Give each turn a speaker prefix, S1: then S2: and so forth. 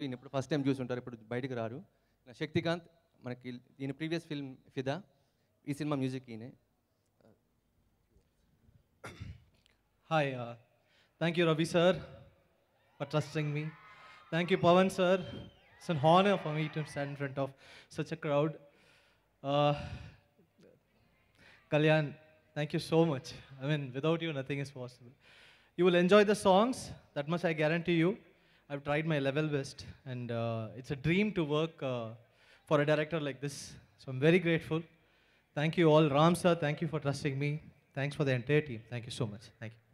S1: दीन first time चूस इन बैठक रु शक्तिकांत मन की दीन previous film Fidaa music
S2: hi thank you Ravi sir for trusting me thank you Pawan sir son on front of such crowd Kalyan thank you so much I mean without you nothing is possible you will enjoy the songs that must I guarantee you I've tried my level best, and uh, it's a dream to work uh, for a director like this. So I'm very grateful. Thank you all. Ram sir, thank you for trusting me. Thanks for the entire team. Thank you so much. Thank you.